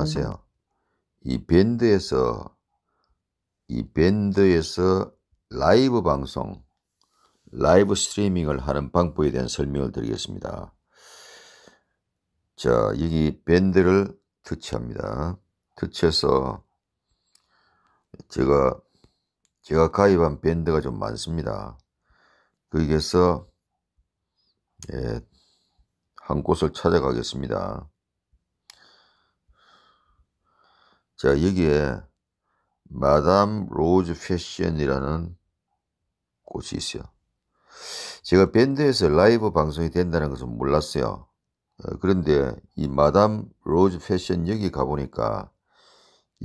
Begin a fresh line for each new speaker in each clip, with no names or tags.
안녕하세요이 밴드에서 이 밴드에서 라이브 방송, 라이브 스트리밍을 하는 방법에 대한 설명을 드리겠습니다. 자, 여기 밴드를 터치합니다. 터치해서 제가 제가 가입한 밴드가 좀 많습니다. 거기에서 예, 한 곳을 찾아가겠습니다. 자, 여기에 마담 로즈 패션이라는 꽃이 있어요. 제가 밴드에서 라이브 방송이 된다는 것은 몰랐어요. 어, 그런데 이 마담 로즈 패션 여기 가보니까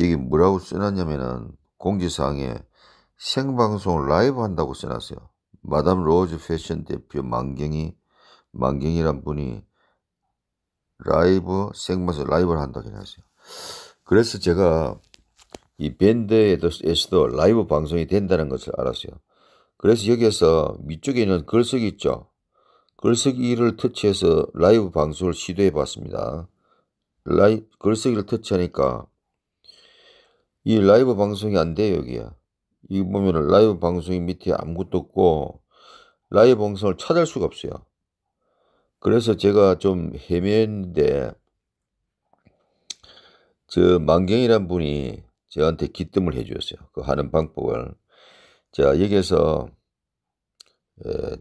여기 뭐라고 써놨냐면은 공지사항에 생방송 라이브 한다고 써놨어요. 마담 로즈 패션 대표 만경이 만경이란 분이 라이브 생방송 라이브를 한다고 해놨어요. 그래서 제가 이 밴드에서도 라이브 방송이 된다는 것을 알았어요. 그래서 여기에서 위쪽에 있는 글쓰기 있죠. 글쓰기를 터치해서 라이브 방송을 시도해 봤습니다. 라이, 글쓰기를 터치하니까 이 라이브 방송이 안 돼요, 여기야. 이 보면은 라이브 방송이 밑에 아무것도 없고 라이브 방송을 찾을 수가 없어요. 그래서 제가 좀 헤매는데 저 만경이란 분이 저한테 기뜸을 해주었어요. 그 하는 방법을. 자, 여기에서, 에,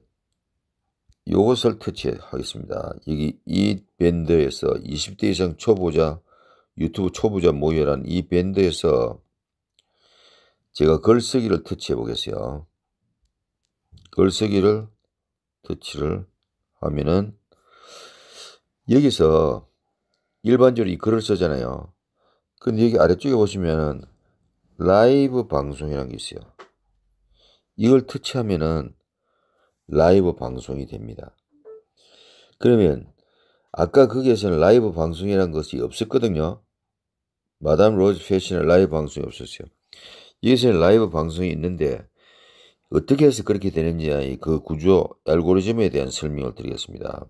요것을 터치하겠습니다. 여기 이 밴드에서 20대 이상 초보자, 유튜브 초보자 모여란 이 밴드에서 제가 글쓰기를 터치해 보겠어요. 글쓰기를 터치를 하면은 여기서 일반적으로 이 글을 쓰잖아요. 근데 여기 아래쪽에 보시면은 라이브 방송이라는 게 있어요. 이걸 터치하면은 라이브 방송이 됩니다. 그러면 아까 거기에서는 라이브 방송이라는 것이 없었거든요. 마담 로즈 패션의 라이브 방송이 없었어요. 여기서는 라이브 방송이 있는데 어떻게 해서 그렇게 되는지 그 구조 알고리즘에 대한 설명을 드리겠습니다.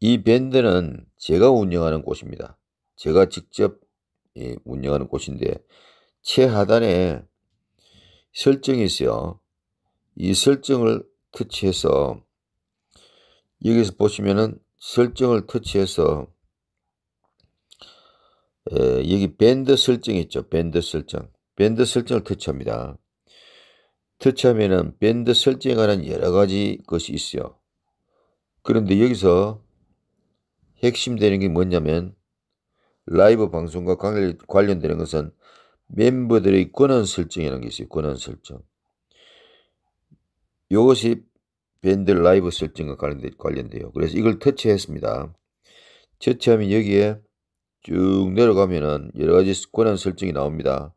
이 밴드는 제가 운영하는 곳입니다. 제가 직접 예, 운영하는 곳인데 최하단에 설정이 있어요. 이 설정을 터치해서 여기서 보시면은 설정을 터치해서 예, 여기 밴드 설정 있죠. 밴드 설정. 밴드 설정을 터치합니다. 터치하면은 밴드 설정에 관한 여러 가지 것이 있어요. 그런데 여기서 핵심 되는 게 뭐냐면 라이브 방송과 관련되는 것은 멤버들의 권한 설정이라는 게 있어요. 권한 설정. 이것이 밴드 라이브 설정과 관련돼요 그래서 이걸 터치했습니다. 터치하면 여기에 쭉 내려가면은 여러 가지 권한 설정이 나옵니다.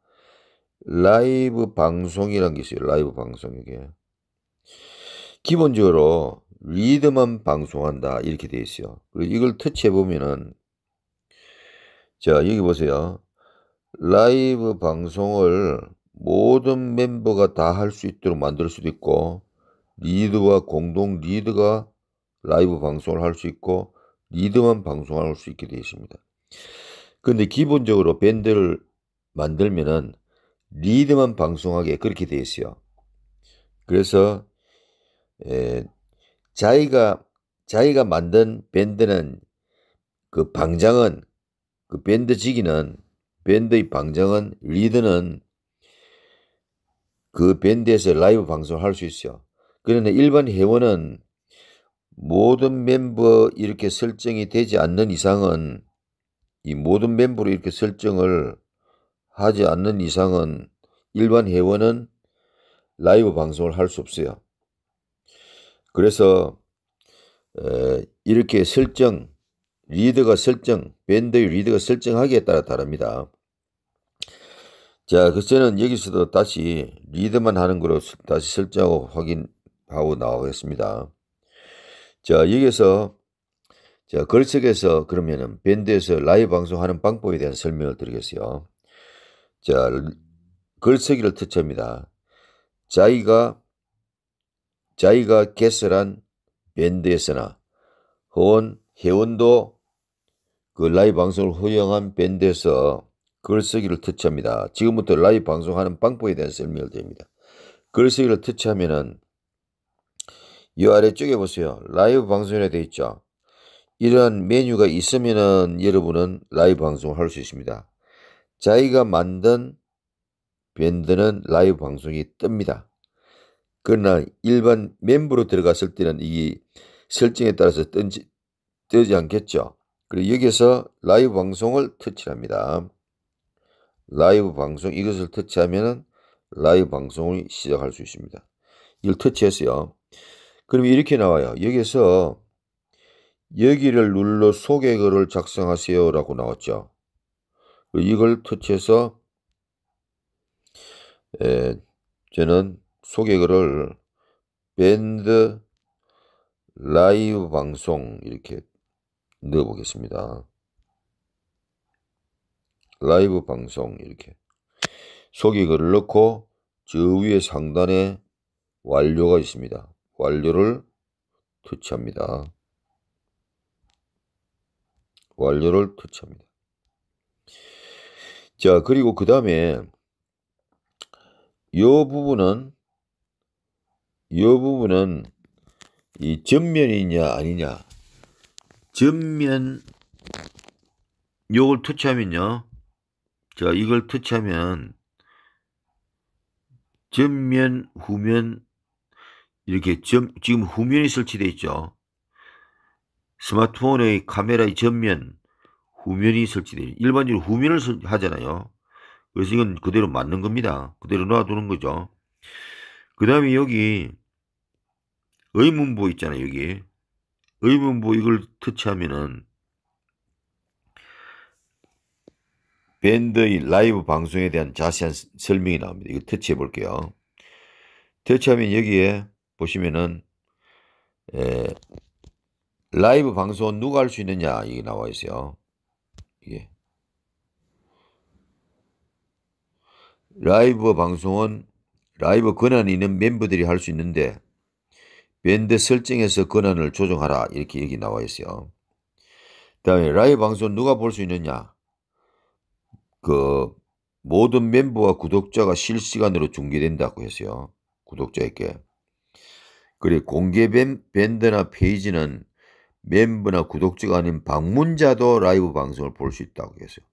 라이브 방송이라는 게 있어요. 라이브 방송 이게. 기본적으로 리드만 방송한다 이렇게 돼 있어요. 그리고 이걸 터치해 보면은 자, 여기 보세요. 라이브 방송을 모든 멤버가 다 할 수 있도록 만들 수도 있고, 리드와 공동 리드가 라이브 방송을 할 수 있고, 리드만 방송할 수 있게 되어 있습니다. 근데 기본적으로 밴드를 만들면은 리드만 방송하게 그렇게 되어 있어요. 그래서, 에, 자기가, 자기가 만든 밴드는 그 방장은 그 밴드 직기는 밴드의 방장은 리드는 그 밴드에서 라이브 방송을 할 수 있어요. 그런데 일반 회원은 모든 멤버 이렇게 설정이 되지 않는 이상은 이 모든 멤버로 이렇게 설정을 하지 않는 이상은 일반 회원은 라이브 방송을 할 수 없어요. 그래서 이렇게 설정 리더가 설정, 밴드의 리더가 설정하기에 따라 다릅니다. 자, 그 저는 여기서도 다시 리드만 하는 거로 다시 설정하고 확인하고 나오겠습니다. 자, 여기서 자, 걸석에서 그러면은 밴드에서 라이브 방송하는 방법에 대한 설명을 드리겠어요. 자, 걸석이를 터치합니다. 자이가 자이가 개설한 밴드에서나 회원 회원도 그 라이브 방송을 허용한 밴드에서 글쓰기를 터치합니다. 지금부터 라이브 방송하는 방법에 대한 설명을 드립니다. 글쓰기를 터치하면은 이 아래쪽에 보세요. 라이브 방송이라 되어 있죠. 이런 메뉴가 있으면은 여러분은 라이브 방송을 할 수 있습니다. 자기가 만든 밴드는 라이브 방송이 뜹니다. 그러나 일반 멤버로 들어갔을 때는 이 설정에 따라서 뜬지, 뜨지 않겠죠. 그리고 여기에서 라이브 방송을 터치합니다. 라이브 방송 이것을 터치하면 라이브 방송을 시작할 수 있습니다. 이걸 터치했어요. 그럼 이렇게 나와요. 여기서 에 여기를 눌러 소개 글을 작성하세요 라고 나왔죠. 이걸 터치해서 에, 저는 소개 글을 밴드 라이브 방송 이렇게 넣어보겠습니다. 라이브 방송 이렇게 소개 글을 넣고 저 위에 상단에 완료가 있습니다. 완료를 터치합니다. 완료를 터치합니다. 자 그리고 그 다음에 이 부분은 이 부분은 이 전면이냐 아니냐 전면 요걸 터치하면요. 자, 이걸 터치하면 전면, 후면 이렇게 점, 지금 후면이 설치되어 있죠. 스마트폰의 카메라의 전면, 후면이 설치되어 일반적으로 후면을 하잖아요. 그래서 이건 그대로 맞는 겁니다. 그대로 놔두는 거죠. 그 다음에 여기 의문부 있잖아요. 여기 의문부 뭐 이걸 터치하면은 밴드의 라이브 방송에 대한 자세한 설명이 나옵니다. 이거 터치해 볼게요. 터치하면 여기에 보시면은 에, 라이브 방송은 누가 할 수 있느냐 이게 나와 있어요. 이게 라이브 방송은 라이브 권한이 있는 멤버들이 할 수 있는데 밴드 설정에서 권한을 조정하라 이렇게 얘기 나와 있어요. 다음에 라이브 방송 누가 볼 수 있느냐? 그 모든 멤버와 구독자가 실시간으로 중계된다고 했어요. 구독자에게. 그리고 공개 밴드나 페이지는 멤버나 구독자가 아닌 방문자도 라이브 방송을 볼 수 있다고 했어요.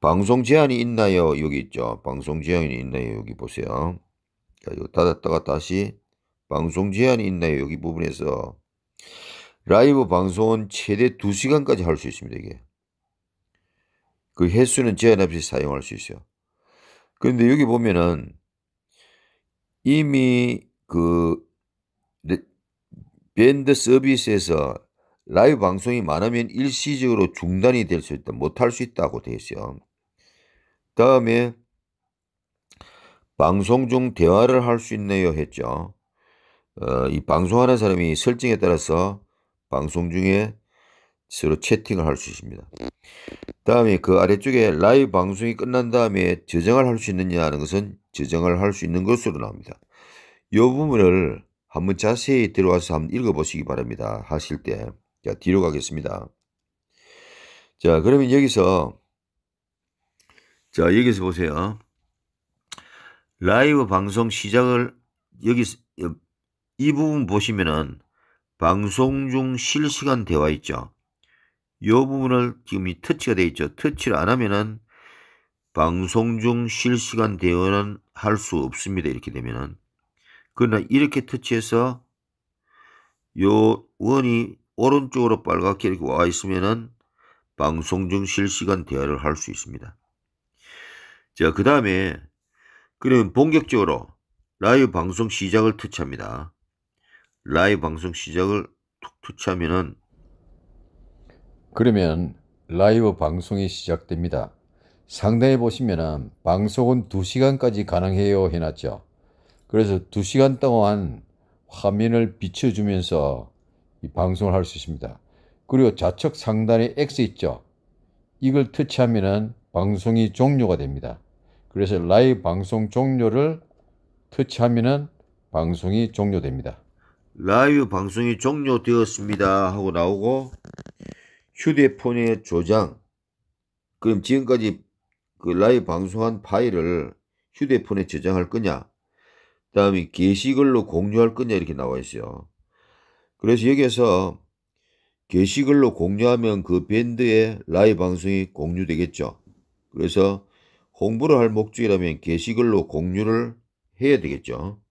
방송 제한이 있나요? 여기 있죠. 방송 제한이 있나요? 여기 보세요. 자, 이거 닫았다가 다시 방송 제한이 있나요? 여기 부분에서 라이브 방송은 최대 2시간까지 할 수 있습니다. 이게 그 횟수는 제한 없이 사용할 수 있어요. 그런데 여기 보면은 이미 그 네, 밴드 서비스에서 라이브 방송이 많으면 일시적으로 중단이 될 수 있다, 못할 수 있다고 되어 있어요. 다음에 방송 중 대화를 할 수 있네요 했죠. 어, 이 방송하는 사람이 설정에 따라서 방송 중에 서로 채팅을 할 수 있습니다. 다음에 그 아래쪽에 라이브 방송이 끝난 다음에 저장을 할 수 있느냐 하는 것은 저장을 할 수 있는 것으로 나옵니다. 이 부분을 한번 자세히 들어와서 한번 읽어보시기 바랍니다. 하실 때. 자, 뒤로 가겠습니다. 자, 그러면 여기서, 자, 여기서 보세요. 라이브 방송 시작을, 여기, 서이 부분 보시면은 방송 중 실시간 대화 있죠. 이 부분을 지금 이 터치가 되어 있죠. 터치를 안 하면은 방송 중 실시간 대화는 할 수 없습니다. 이렇게 되면은. 그러나 이렇게 터치해서 요 원이 오른쪽으로 빨갛게 이렇게 와 있으면은 방송 중 실시간 대화를 할 수 있습니다. 자, 그 다음에 그러면 본격적으로 라이브 방송 시작을 터치합니다. 라이브 방송 시작을 툭툭 하면은 그러면 라이브 방송이 시작됩니다. 상단에 보시면은 방송은 2시간까지 가능해요 해놨죠. 그래서 2시간 동안 화면을 비춰주면서 이 방송을 할 수 있습니다. 그리고 좌측 상단에 X 있죠. 이걸 터치하면은 방송이 종료가 됩니다. 그래서 라이브 방송 종료를 터치하면은 방송이 종료됩니다. 라이브 방송이 종료되었습니다 하고 나오고 휴대폰의 저장 그럼 지금까지 그 라이브 방송한 파일을 휴대폰에 저장할 거냐 그 다음에 게시글로 공유할 거냐 이렇게 나와 있어요 그래서 여기에서 게시글로 공유하면 그밴드에 라이브 방송이 공유되겠죠 그래서 홍보를 할 목적이라면 게시글로 공유를 해야 되겠죠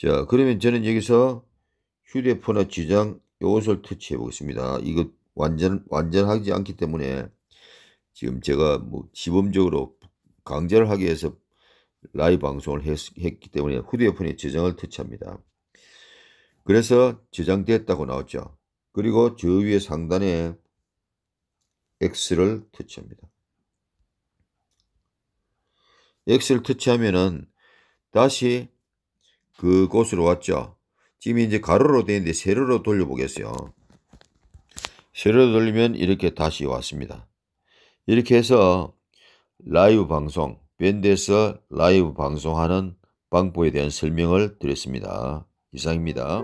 자 그러면 저는 여기서 휴대폰의 지장 요것을 터치해 보겠습니다. 이거 완전 완전하지 않기 때문에 지금 제가 뭐 지범적으로 강제를 하기 위해서 라이브 방송을 했, 기 때문에 휴대폰에 저장을 터치합니다. 그래서 저장됐다고 나왔죠. 그리고 저 위에 상단에 X를 터치합니다. X를 터치하면은 다시 그곳으로 왔죠. 지금 이제 가로로 되는데 세로로 돌려보겠어요. 세로로 돌리면 이렇게 다시 왔습니다. 이렇게 해서 라이브 방송, 밴드에서 라이브 방송하는 방법에 대한 설명을 드렸습니다. 이상입니다.